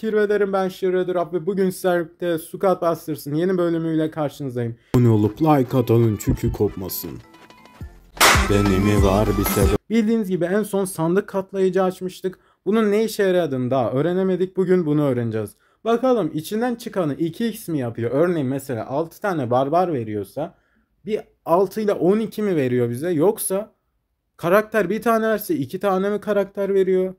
Kirvelerim ben Shredder Up ve bugün sizlerle Sukat Busters'ın yeni bölümüyle karşınızdayım. Abone olup like atanın çünkü kopmasın. Denimi var bir sebep. Bildiğiniz gibi en son sandık katlayıcı açmıştık. Bunun ne işe yaradığını daha öğrenemedik. Bugün bunu öğreneceğiz. Bakalım içinden çıkanı 2x mi yapıyor? Örneğin mesela 6 tane barbar veriyorsa bir 6 ile 12 mi veriyor bize? Yoksa karakter bir tane verse 2 tane mi karakter veriyor?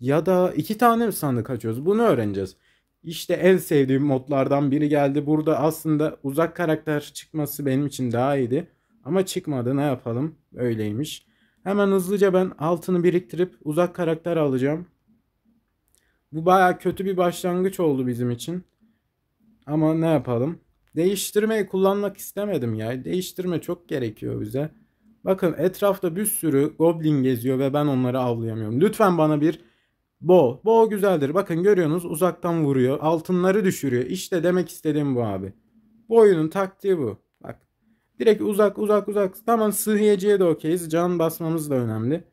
ya da iki tane mi sandık açıyoruz? Bunu öğreneceğiz. İşte en sevdiğim modlardan biri geldi. Burada aslında uzak karakter çıkması benim için daha iyiydi. Ama çıkmadı ne yapalım? Öyleymiş. Hemen hızlıca ben altını biriktirip uzak karakter alacağım. Bu baya kötü bir başlangıç oldu bizim için. Ama ne yapalım? Değiştirmeyi kullanmak istemedim ya. Değiştirme çok gerekiyor bize. Bakın etrafta bir sürü goblin geziyor ve ben onları avlayamıyorum. Lütfen bana bir Bo. Bo güzeldir. Bakın görüyorsunuz uzaktan vuruyor. Altınları düşürüyor. İşte demek istediğim bu abi. Bu oyunun taktiği bu. Bak. Direkt uzak uzak uzak. Tamam sıhhiyeciye de okeyiz. Can basmamız da önemli.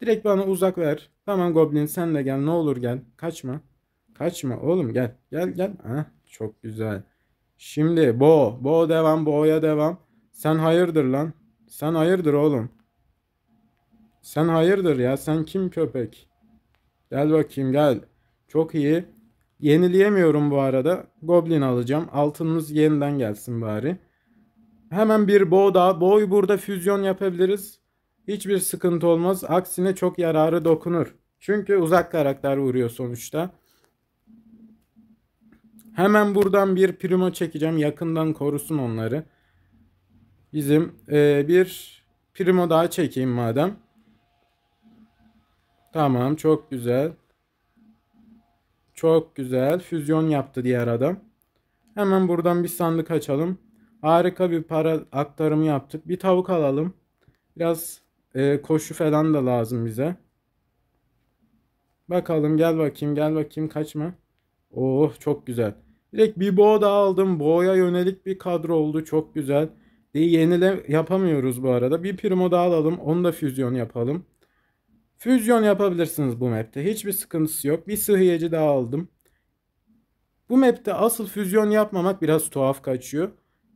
Direkt bana uzak ver. Tamam Goblin sen de gel. Ne olur gel. Kaçma. Kaçma oğlum gel. Gel gel. Heh, çok güzel. Şimdi Bo. Bo devam. Bo'ya devam. Sen hayırdır lan. Sen hayırdır oğlum. Sen hayırdır ya. Sen kim köpek? Gel bakayım gel. Çok iyi. Yenileyemiyorum bu arada. Goblin alacağım. Altınımız yeniden gelsin bari. Hemen bir bow daha. Bow'yu burada füzyon yapabiliriz. Hiçbir sıkıntı olmaz. Aksine çok yararı dokunur. Çünkü uzak karakter vuruyor sonuçta. Hemen buradan bir primo çekeceğim. Yakından korusun onları. Bizim e, bir primo daha çekeyim madem. Tamam çok güzel. Çok güzel. Füzyon yaptı diğer adam. Hemen buradan bir sandık açalım. Harika bir para aktarımı yaptık. Bir tavuk alalım. Biraz e, koşu falan da lazım bize. Bakalım gel bakayım gel bakayım kaçma. Oh çok güzel. Direkt bir boğa da aldım. Boğa'ya yönelik bir kadro oldu. Çok güzel. E, yenile yapamıyoruz bu arada. Bir primo daha alalım. Onu da füzyon yapalım. Füzyon yapabilirsiniz bu map'te. Hiçbir sıkıntısı yok. Bir sıhhiyeci daha aldım. Bu map'te asıl füzyon yapmamak biraz tuhaf kaçıyor.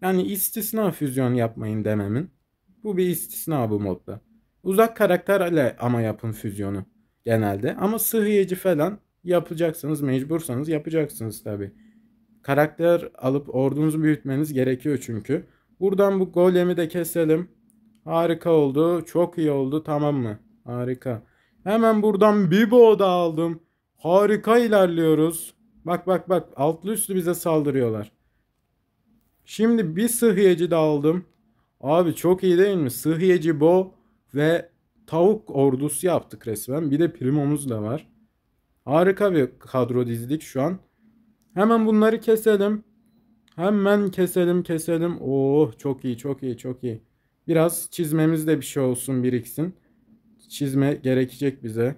Yani istisna füzyon yapmayın dememin. Bu bir istisna bu modda. Uzak karakterle ama yapın füzyonu genelde. Ama sıhhiyeci falan yapacaksanız mecbursanız yapacaksınız tabi. Karakter alıp ordunuzu büyütmeniz gerekiyor çünkü. Buradan bu golemi de keselim. Harika oldu. Çok iyi oldu. Tamam mı? Harika. Hemen buradan Bibo da aldım. Harika ilerliyoruz. Bak bak bak altlı üstlü bize saldırıyorlar. Şimdi bir sıhhiyeci de aldım. Abi çok iyi değil mi? Sıhhiyeci Bo ve tavuk ordusu yaptık resmen. Bir de primomuz da var. Harika bir kadro dizdik şu an. Hemen bunları keselim. Hemen keselim keselim. Oh çok iyi çok iyi çok iyi. Biraz çizmemiz de bir şey olsun biriksin çizme gerekecek bize.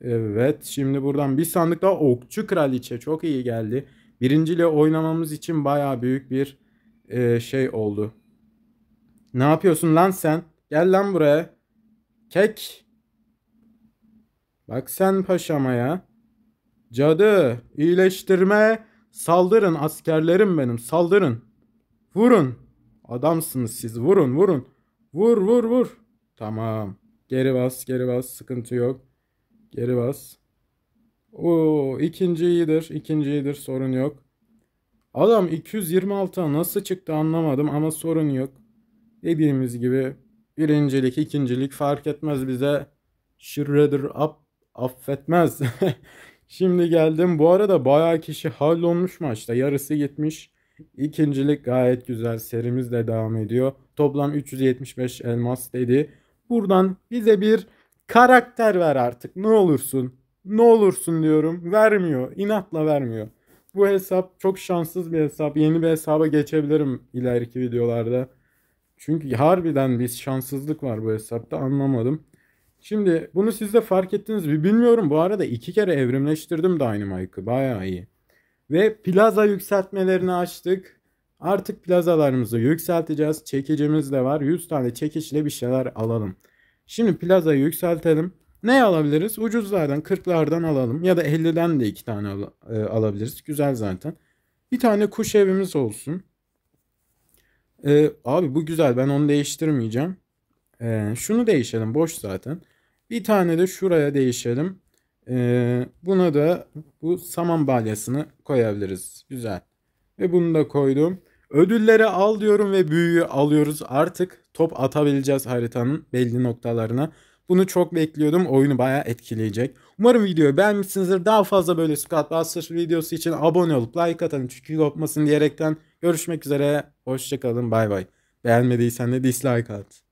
Evet şimdi buradan bir sandık daha okçu kraliçe çok iyi geldi. Birinciyle oynamamız için baya büyük bir e, şey oldu. Ne yapıyorsun lan sen? Gel lan buraya. Kek. Bak sen paşama ya. Cadı iyileştirme saldırın askerlerim benim saldırın. Vurun. Adamsınız siz vurun vurun. Vur vur vur. Tamam. Geri bas, geri bas. Sıkıntı yok. Geri bas. O ikinci iyidir. İkinci iyidir. Sorun yok. Adam 226'a nasıl çıktı anlamadım ama sorun yok. Dediğimiz gibi birincilik, ikincilik fark etmez bize. Shredder up, affetmez. Şimdi geldim. Bu arada bayağı kişi hallolmuş maçta. Yarısı gitmiş. İkincilik gayet güzel. Serimiz de devam ediyor. Toplam 375 elmas dedi. Buradan bize bir karakter ver artık. Ne olursun. Ne olursun diyorum. Vermiyor. İnatla vermiyor. Bu hesap çok şanssız bir hesap. Yeni bir hesaba geçebilirim ileriki videolarda. Çünkü harbiden bir şanssızlık var bu hesapta anlamadım. Şimdi bunu siz de fark ettiniz mi bilmiyorum. Bu arada iki kere evrimleştirdim Dynamike'ı. Baya iyi. Ve plaza yükseltmelerini açtık. Artık plazalarımızı yükselteceğiz. Çekicimiz de var. 100 tane çekişle bir şeyler alalım. Şimdi plazayı yükseltelim. Ne alabiliriz? Ucuzlardan 40'lardan alalım ya da 50'den de 2 tane al e, alabiliriz. Güzel zaten. Bir tane kuş evimiz olsun. E, abi bu güzel ben onu değiştirmeyeceğim. E, şunu değişelim boş zaten. Bir tane de şuraya değişelim. E, buna da bu saman balyasını koyabiliriz. Güzel. Ve bunu da koydum. Ödülleri al diyorum ve büyüğü alıyoruz. Artık top atabileceğiz haritanın belli noktalarına. Bunu çok bekliyordum. Oyunu baya etkileyecek. Umarım videoyu beğenmişsinizdir. Daha fazla böyle Scott Buster videosu için abone olup like atın. Çünkü kopmasın diyerekten görüşmek üzere. Hoşçakalın. Bay bay. Beğenmediysen de dislike at.